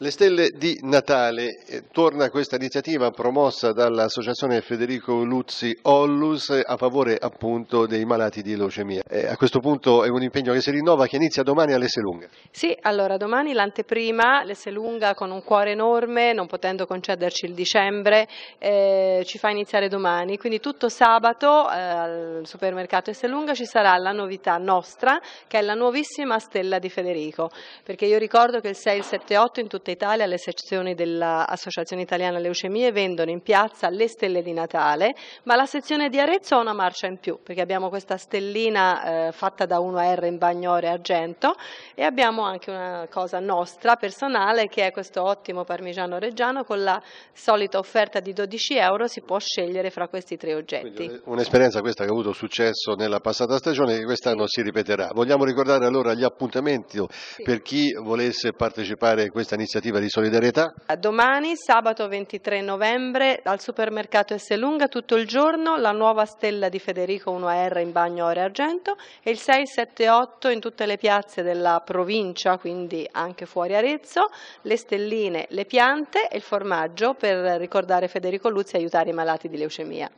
Le stelle di Natale, eh, torna questa iniziativa promossa dall'associazione Federico Luzzi Ollus a favore appunto dei malati di leucemia. Eh, a questo punto è un impegno che si rinnova, che inizia domani all'Esselunga. Sì, allora domani l'anteprima, l'Esselunga con un cuore enorme, non potendo concederci il dicembre, eh, ci fa iniziare domani. Quindi tutto sabato eh, al supermercato Esselunga ci sarà la novità nostra, che è la nuovissima stella di Federico. Perché io ricordo che il 6, il 7, 8 in tutto tutta Italia le sezioni dell'Associazione Italiana Leucemie vendono in piazza le stelle di Natale, ma la sezione di Arezzo ha una marcia in più, perché abbiamo questa stellina eh, fatta da 1R in bagnore argento e abbiamo anche una cosa nostra, personale, che è questo ottimo parmigiano reggiano con la solita offerta di 12 euro si può scegliere fra questi tre oggetti. Eh, un'esperienza questa che ha avuto successo nella passata stagione e quest'anno si ripeterà. Vogliamo ricordare allora gli appuntamenti sì. per chi volesse partecipare a questa iniziativa? iniziativa di solidarietà? Domani, sabato 23 novembre, al supermercato S. Lunga tutto il giorno la nuova stella di Federico 1R in bagno ore argento e il 6, 7, 8 in tutte le piazze della provincia, quindi anche fuori Arezzo, le stelline, le piante e il formaggio per ricordare Federico Luzzi e aiutare i malati di leucemia.